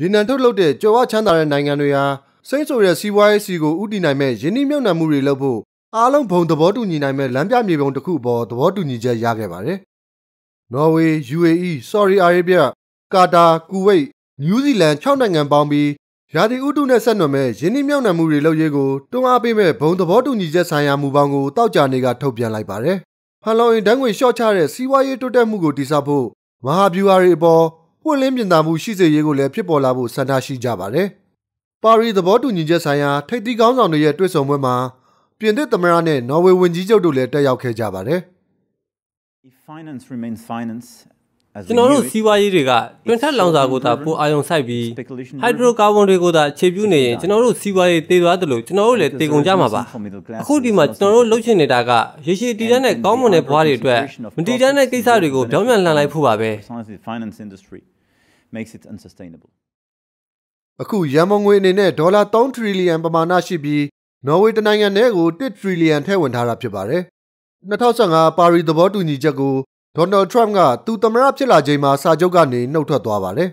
ရေနံထုတ်လုပ်တဲ့ကြွယ်ဝချမ်းသာတဲ့နိုင်ငံတွေဟာစိမ့်ဆိုတဲ့စီးပွားရေးစီကိုဥတည်နိုင်မဲ့ယင်းနှိမ့်မြုံနှံမှုတွေလုပ်ဖို့အားလုံးဘုံသဘောတူညီနိုင်မဲ့လမ်းပြမြေပုံတစ်ခုပေါ်သဘောတူညီချက်ရခဲ့ပါတယ်။နော်ဝေ၊ UAE ၊ Saudi Arabia ၊ Qatar ၊ Kuwait ၊ New Zealand 6နိုင်ငံပေါင်းပြီးရာသီဥတုနဲ့ဆက်နွယ်မဲ့ယင်းနှိမ့်မြုံနှံမှုတွေလုပ်ရေးကိုတွန်းအားပေးမဲ့ဘုံသဘောတူညီချက်ဆိုင်ရာမူပေါင်းကိုတောက်ကြနေကထုတ်ပြန်လိုက်ပါတယ်။ဖန်လုံအိမ်ဓာတ်ငွေလျှော့ချတဲ့စီးပွားရေးတိုးတက်မှုကိုတည်ဆောက်ဖို့မဟာဗျူဟာတွေအပေါ်ပွင့်လင်းမြင်သာမှုရှိစေရေးကိုလည်းဖြစ်ပေါ်လာဖို့ဆန္ဒရှိကြပါတယ်။ပါရီသဘောတူညီချက်ဆိုင်ရာထိပ်သီးခေါင်းဆောင်တွေရဲ့တွေ့ဆုံပွဲမှာပြင်သစ်သမ္မတနဲ့နော်ဝေဝန်ကြီးချုပ်တို့လည်းတက်ရောက်ခဲ့ကြပါတယ်။ကျွန်တော်တို့စီးပွားရေးတွေကတွင်ထက်လောင်စာကိုသာပိုအာရုံစိုက်ပြီးဟိုက်ဒရိုကာဗွန်တွေကိုသာခြေပြုနေရင်ကျွန်တော်တို့စီးပွားရေးတည်သွားတယ်လို့ကျွန်တော်တို့လည်းတည်ကုန်ကြမှာပါအခုဒီမှာကျွန်တော်တို့လှုပ်ချင်နေတာကရေရှည်တည်တဲ့နဲ့ကောင်းမွန်တဲ့ဘဝတွေအတွက်မတည်တဲ့ကိစ္စတွေကိုပြောင်းပြန်လှန်လိုက်ဖို့ပါပဲ makes it unsustainable အခုရန်မုံငွေအနေနဲ့ဒေါ်လာ3 trillion ပမာဏရှိပြီးနော်ဝေတနိုင်ငံထဲကို1 trillion ထည့်ဝင်ထားတာဖြစ်ပါတယ်2015ပါရီသဘောတူညီချက်ကိုဒေါ်နယ်ထရမ့်ကသူသမရဖြစ်လာချိန်မှာစာချုပ်ကနေနှုတ်ထွက်သွားပါတယ်